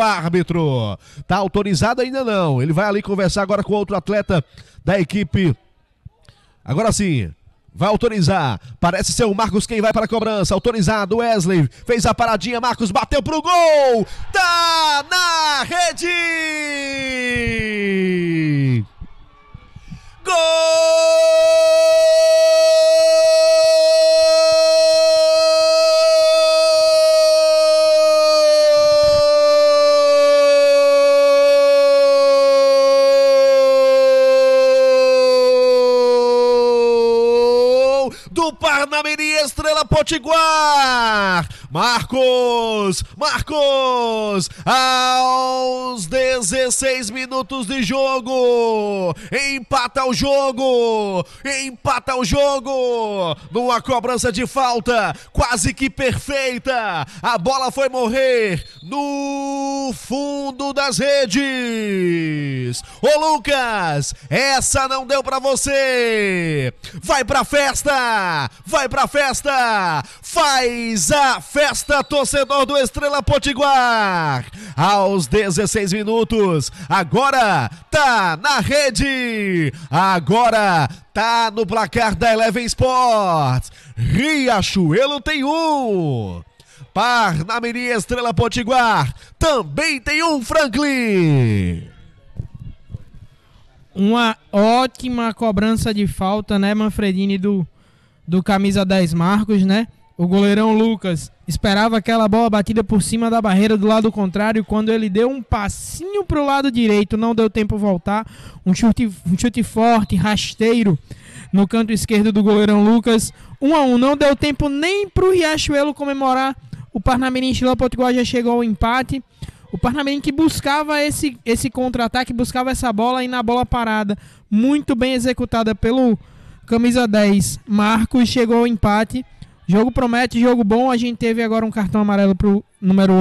com o árbitro. Tá autorizado ainda não. Ele vai ali conversar agora com outro atleta da equipe. Agora sim, Vai autorizar. Parece ser o Marcos quem vai para a cobrança. Autorizado, Wesley. Fez a paradinha, Marcos bateu pro gol. Tá na rede! do Parnamiri Estrela Potiguar. Marcos, Marcos, aos 16 minutos de jogo. Empata o jogo. Empata o jogo. Numa cobrança de falta quase que perfeita. A bola foi morrer no fundo das redes. Ô Lucas, essa não deu para você. Vai pra festa. Vai pra festa. Faz a festa torcedor do Estrela Potiguar. Aos 16 minutos minutos. Agora tá na rede. Agora tá no placar da Eleven Sports. Riachuelo tem um. Parnamirim Estrela Potiguar também tem um Franklin. Uma ótima cobrança de falta, né, Manfredini, do, do camisa 10 Marcos, né? O goleirão Lucas esperava aquela bola batida por cima da barreira do lado contrário. Quando ele deu um passinho para o lado direito, não deu tempo voltar. Um chute, um chute forte, rasteiro no canto esquerdo do goleirão Lucas. 1 um a 1 um, não deu tempo nem para o Riachuelo comemorar. O Parnamirim Chilão Potiguar já chegou ao empate. O Parnamirim que buscava esse, esse contra-ataque, buscava essa bola e na bola parada, muito bem executada pelo camisa 10 Marcos, chegou ao empate. Jogo promete, jogo bom. A gente teve agora um cartão amarelo pro número